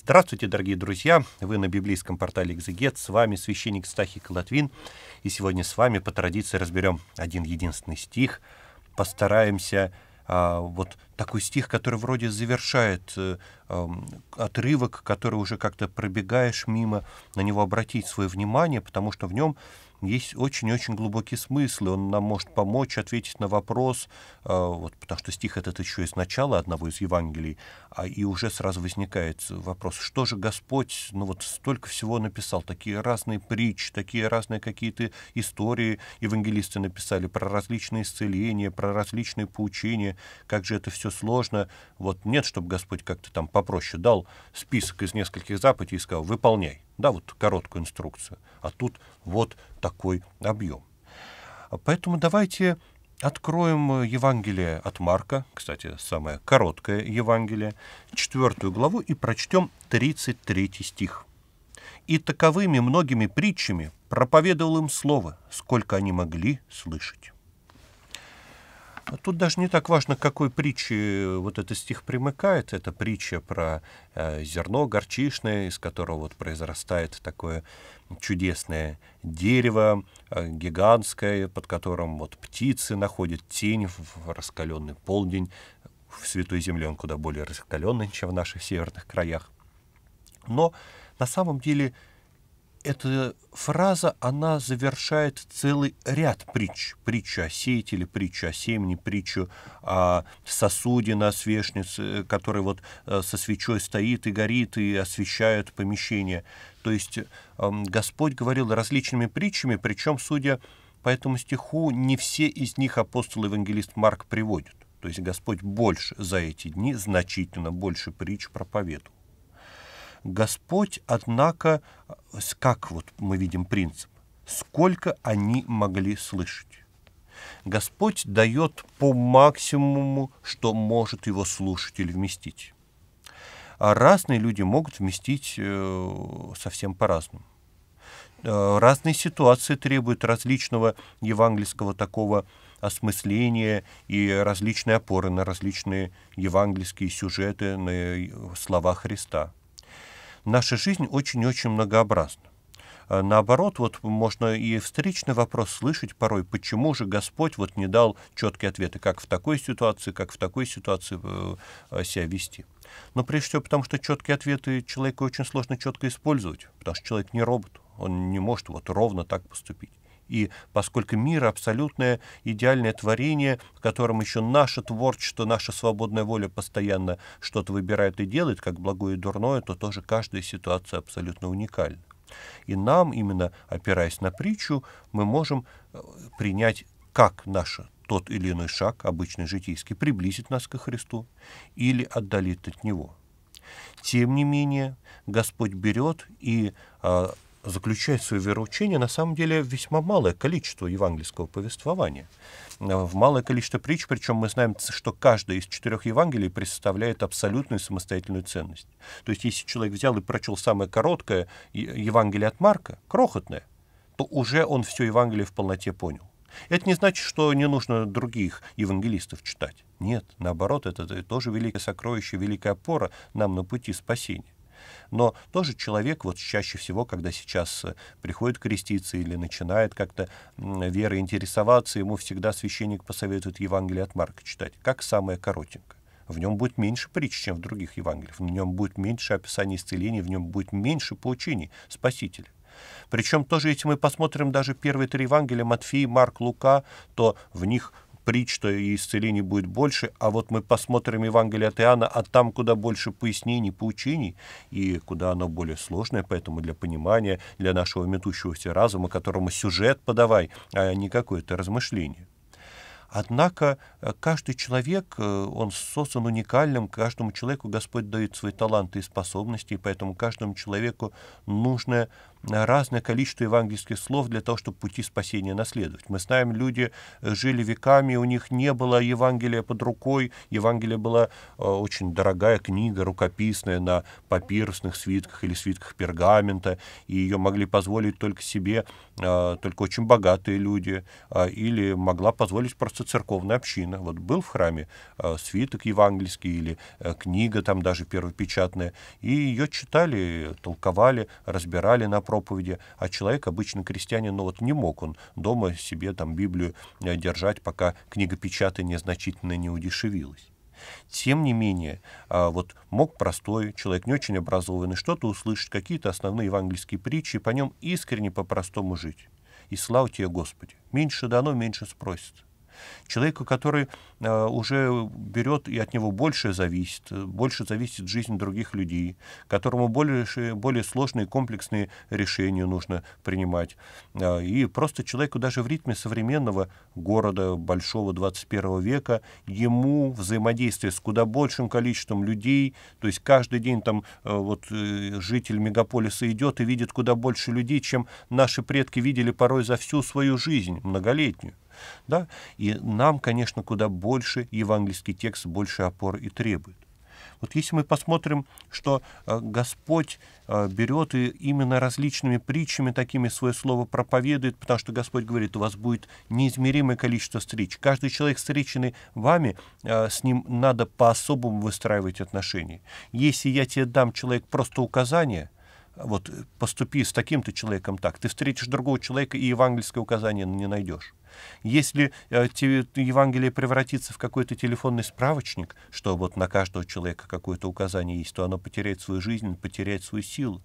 Здравствуйте, дорогие друзья! Вы на библейском портале «Экзегет». С вами священник Стахий Колотвин. И сегодня с вами по традиции разберем один единственный стих. Постараемся а, вот такой стих, который вроде завершает а, отрывок, который уже как-то пробегаешь мимо, на него обратить свое внимание, потому что в нем есть очень-очень глубокий смысл, и он нам может помочь ответить на вопрос, э, вот, потому что стих этот еще из начала одного из Евангелий, а, и уже сразу возникает вопрос, что же Господь, ну вот столько всего написал, такие разные притчи, такие разные какие-то истории евангелисты написали про различные исцеления, про различные поучения, как же это все сложно, вот нет, чтобы Господь как-то там попроще дал список из нескольких заповедей и сказал, выполняй. Да, вот короткую инструкцию. А тут вот такой объем. Поэтому давайте откроем Евангелие от Марка, кстати, самое короткое Евангелие, четвертую главу и прочтем 33 стих. «И таковыми многими притчами проповедовал им слово, сколько они могли слышать». Тут даже не так важно, к какой притче вот этот стих примыкает. Это притча про э, зерно горчишное, из которого вот произрастает такое чудесное дерево э, гигантское, под которым вот птицы находят тень в раскаленный полдень. В Святой Земле он куда более раскаленный, чем в наших северных краях. Но на самом деле эта фраза, она завершает целый ряд притч. Притча о сеятеле, притча о семени, притчу о сосуде на свечнице, который вот э, со свечой стоит и горит, и освещает помещение. То есть эм, Господь говорил различными притчами, причем, судя по этому стиху, не все из них апостол-евангелист Марк приводит. То есть Господь больше за эти дни, значительно больше притч проповедует. Господь, однако, как вот мы видим принцип, сколько они могли слышать. Господь дает по максимуму, что может его слушатель вместить. А разные люди могут вместить э, совсем по-разному. Э, разные ситуации требуют различного евангельского такого осмысления и различные опоры на различные евангельские сюжеты, на слова Христа – наша жизнь очень-очень многообразна. А, наоборот, вот можно и встречный вопрос слышать порой, почему же Господь вот не дал четкие ответы, как в такой ситуации, как в такой ситуации э, э, себя вести. Но прежде всего потому, что четкие ответы человеку очень сложно четко использовать, потому что человек не робот, он не может вот ровно так поступить. И поскольку мир — абсолютное идеальное творение, в котором еще наше творчество, наша свободная воля постоянно что-то выбирает и делает, как благое и дурное, то тоже каждая ситуация абсолютно уникальна. И нам, именно опираясь на притчу, мы можем э, принять как наше тот или иной шаг, обычный житейский, приблизит нас ко Христу или отдалит от Него. Тем не менее, Господь берет и а, заключает свое вероучение на самом деле весьма малое количество евангельского повествования. Э, в малое количество притч, причем мы знаем, что каждая из четырех Евангелий представляет абсолютную самостоятельную ценность. То есть если человек взял и прочел самое короткое Евангелие от Марка, крохотное, то уже он все Евангелие в полноте понял. Это не значит, что не нужно других евангелистов читать. Нет, наоборот, это тоже великое сокровище, великая опора нам на пути спасения. Но тоже человек, вот чаще всего, когда сейчас э, приходит креститься или начинает как-то верой интересоваться, ему всегда священник посоветует Евангелие от Марка читать, как самое коротенькое. В нем будет меньше притч, чем в других Евангелиях. В нем будет меньше описаний исцелений, в нем будет меньше поучений Спасителя. Причем тоже, если мы посмотрим даже первые три Евангелия, Матфея Марк, Лука, то в них притч, что и исцелений будет больше, а вот мы посмотрим Евангелие от Иоанна, а там куда больше пояснений, поучений, и куда оно более сложное, поэтому для понимания, для нашего метущегося разума, которому сюжет подавай, а не какое-то размышление. Однако э, каждый человек, э, он создан уникальным, каждому человеку Господь дает свои таланты и способности, и поэтому каждому человеку нужно разное количество евангельских слов для того, чтобы пути спасения наследовать. Мы знаем, люди э, жили веками, у них не было Евангелия под рукой. Евангелие была э, очень дорогая книга, рукописная, на папирусных свитках или свитках пергамента, и ее могли позволить только себе, э, только очень богатые люди, или могла позволить просто церковная община. Вот был в храме свиток евангельский или книга там даже первопечатная, и ее читали, толковали, разбирали на проповеди, а человек, обычный крестьянин, ну вот не мог он дома себе там Библию э, держать, пока книгопечатание значительно не удешевилось. Тем не менее, а, вот мог простой человек, не очень образованный, что-то услышать, какие-то основные евангельские притчи, по нем искренне по-простому жить. И слава тебе, Господи, меньше дано, меньше спросится человека, который э, уже берет, и от него больше зависит, больше зависит жизнь других людей, которому больше, более сложные комплексные решения нужно принимать. Э, и просто человеку даже в ритме современного города, большого 21 века, ему взаимодействие с куда большим количеством людей, то есть каждый день там э, вот житель мегаполиса идет и видит куда больше людей, чем наши предки видели порой за всю свою жизнь, многолетнюю. Да? И нам, конечно, куда больше евангельский текст, больше опор и требует. Вот если мы посмотрим, что э, Господь э, берет и именно различными притчами такими свое слово проповедует, потому что Господь говорит, у вас будет неизмеримое количество встреч. Каждый человек, встреченный вами, э, с ним надо по-особому выстраивать отношения. Если я тебе дам, человек, просто указание, вот поступи с таким-то человеком так, ты встретишь другого человека и евангельское указание не найдешь. Если э, Евангелие превратится в какой-то телефонный справочник, что вот на каждого человека какое-то указание есть, то оно потеряет свою жизнь, потеряет свою силу.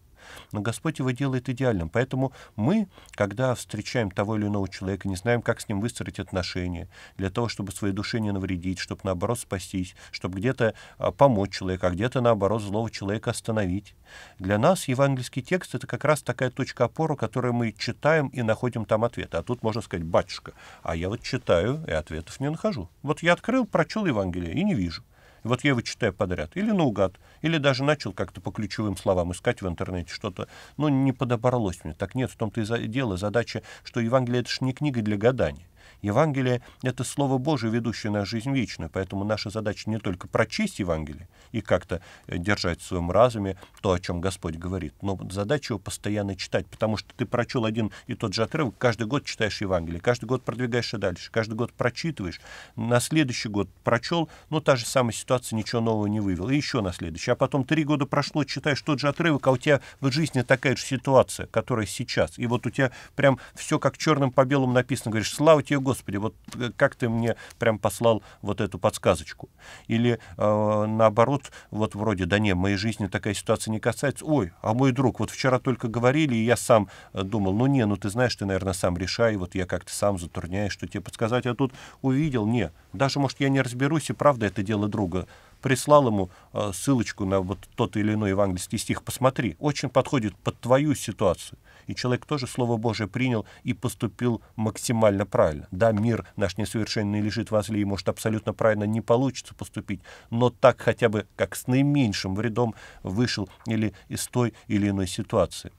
Но Господь его делает идеальным. Поэтому мы, когда встречаем того или иного человека, не знаем, как с ним выстроить отношения, для того, чтобы своей душе не навредить, чтобы, наоборот, спастись, чтобы где-то а, помочь человеку, а где-то, наоборот, злого человека остановить. Для нас евангельский текст — это как раз такая точка опоры, которую мы читаем и находим там ответ. А тут можно сказать «батюшка», а я вот читаю и ответов не нахожу. Вот я открыл, прочел Евангелие и не вижу. И вот я его читаю подряд. Или наугад, или даже начал как-то по ключевым словам искать в интернете что-то. Ну, не подобралось мне. Так нет, в том-то и дело. Задача, что Евангелие — это же не книга для гадания. Евангелие — это Слово Божие, ведущее на жизнь вечную, поэтому наша задача не только прочесть Евангелие и как-то э, держать в своем разуме то, о чем Господь говорит, но задача его постоянно читать, потому что ты прочел один и тот же отрывок, каждый год читаешь Евангелие, каждый год продвигаешься дальше, каждый год прочитываешь, на следующий год прочел, но та же самая ситуация, ничего нового не вывел, и еще на следующий, а потом три года прошло, читаешь тот же отрывок, а у тебя в жизни такая же ситуация, которая сейчас, и вот у тебя прям все как черным по белому написано, говоришь, слава тебе, Господи, господи, вот как ты мне прям послал вот эту подсказочку. Или э, наоборот, вот вроде, да не, моей жизни такая ситуация не касается. Ой, а мой друг, вот вчера только говорили, и я сам э, думал, ну не, ну ты знаешь, ты, наверное, сам решай, вот я как-то сам затрудняюсь, что тебе подсказать. А тут увидел, не, даже, может, я не разберусь, и правда это дело друга прислал ему э, ссылочку на вот тот или иной евангельский стих, посмотри, очень подходит под твою ситуацию. И человек тоже Слово Божие принял и поступил максимально правильно. Да, мир наш несовершенный лежит возле, и, может, абсолютно правильно не получится поступить, но так хотя бы как с наименьшим вредом вышел или из той или иной ситуации.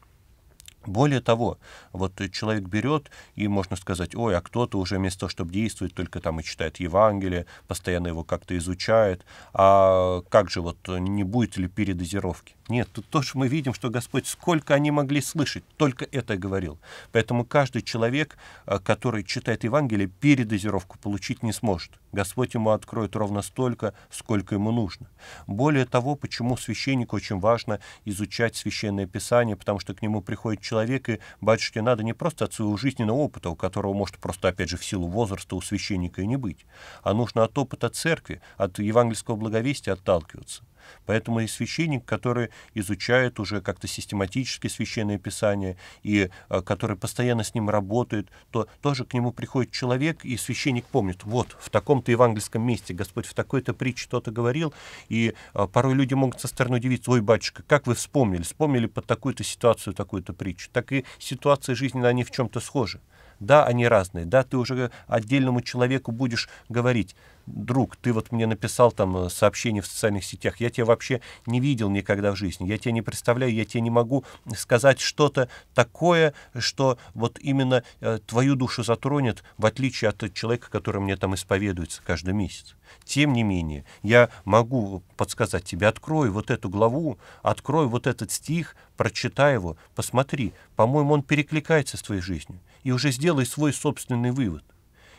Более того, вот человек берет, и можно сказать, ой, а кто-то уже вместо того, чтобы действовать, только там и читает Евангелие, постоянно его как-то изучает, а как же вот, не будет ли передозировки? Нет, тут тоже мы видим, что Господь, сколько они могли слышать, только это говорил. Поэтому каждый человек, э, который читает Евангелие, передозировку получить не сможет. Господь ему откроет ровно столько, сколько ему нужно. Более того, почему священнику очень важно изучать Священное Писание, потому что к нему приходит человек, и батюшке надо не просто от своего жизненного опыта, у которого может просто, опять же, в силу возраста у священника и не быть, а нужно от опыта церкви, от евангельского благовестия отталкиваться. Поэтому и священник, который изучает уже как-то систематически священное писание, и э, который постоянно с ним работает, то тоже к нему приходит человек, и священник помнит, вот, в таком-то евангельском месте Господь в такой-то притче что-то говорил, и э, порой люди могут со стороны удивиться, ой, батюшка, как вы вспомнили, вспомнили под такую-то ситуацию, такую-то притчу. Так и ситуации жизни они в чем-то схожи. Да, они разные, да, ты уже отдельному человеку будешь говорить, друг, ты вот мне написал там э, сообщение в социальных сетях, я тебя вообще не видел никогда в жизни, я тебя не представляю, я тебе не могу сказать что-то такое, что вот именно э, твою душу затронет, в отличие от человека, который мне там исповедуется каждый месяц. Тем не менее, я могу подсказать тебе, открой вот эту главу, открой вот этот стих, прочитай его, посмотри, по-моему, он перекликается с твоей жизнью, и уже сделай свой собственный вывод.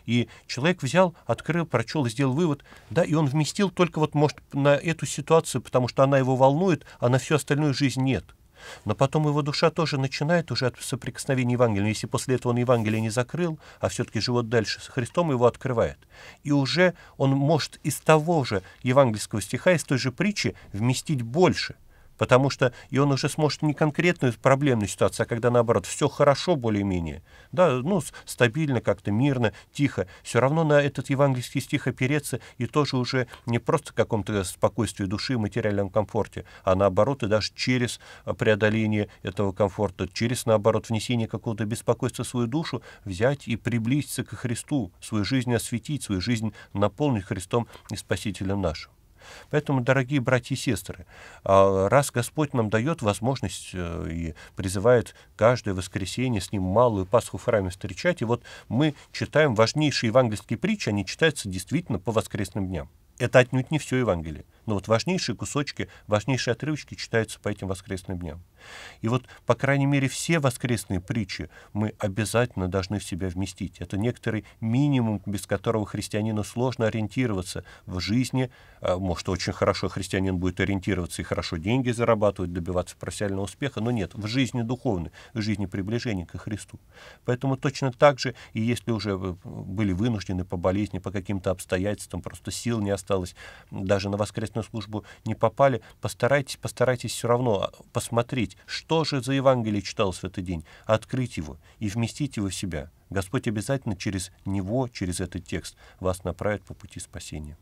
И человек взял, открыл, прочел, сделал вывод, да, и он вместил только вот, может, на эту ситуацию, потому что она его волнует, а на всю остальную жизнь нет. Но потом его душа тоже начинает уже от соприкосновения Евангелия. Если после этого он Евангелие не закрыл, а все-таки живет дальше с Христом, его открывает. И уже он может из того же евангельского стиха, из той же притчи вместить больше – Потому что и он уже сможет не конкретную проблемную ситуацию, а когда наоборот, все хорошо более-менее, да, ну, стабильно как-то, мирно, тихо, все равно на этот евангельский стих опереться и тоже уже не просто в каком-то спокойствии души, материальном комфорте, а наоборот, и даже через а, преодоление этого комфорта, через, наоборот, внесение какого-то беспокойства в свою душу, взять и приблизиться к Христу, свою жизнь осветить, свою жизнь наполнить Христом и Спасителем нашим. Поэтому, дорогие братья и сестры, а, раз Господь нам дает возможность э, и призывает каждое воскресенье с ним малую Пасху в храме встречать, и вот мы читаем важнейшие евангельские притчи, они читаются действительно по воскресным дням. Это отнюдь не все Евангелие. Но ну, вот важнейшие кусочки, важнейшие отрывочки читаются по этим воскресным дням. И вот, по крайней мере, все воскресные притчи мы обязательно должны в себя вместить. Это некоторый минимум, без которого христианину сложно ориентироваться в жизни. А, может, очень хорошо христианин будет ориентироваться и хорошо деньги зарабатывать, добиваться профессионального успеха, но нет, в жизни духовной, в жизни приближения к Христу. Поэтому точно так же, и если уже были вынуждены по болезни, по каким-то обстоятельствам, просто сил не осталось даже на воскресном богословственную службу не попали, постарайтесь, постарайтесь все равно а, посмотреть, что же за Евангелие читалось в этот день, открыть его и вместить его в себя. Господь обязательно через него, через этот текст вас направит по пути спасения.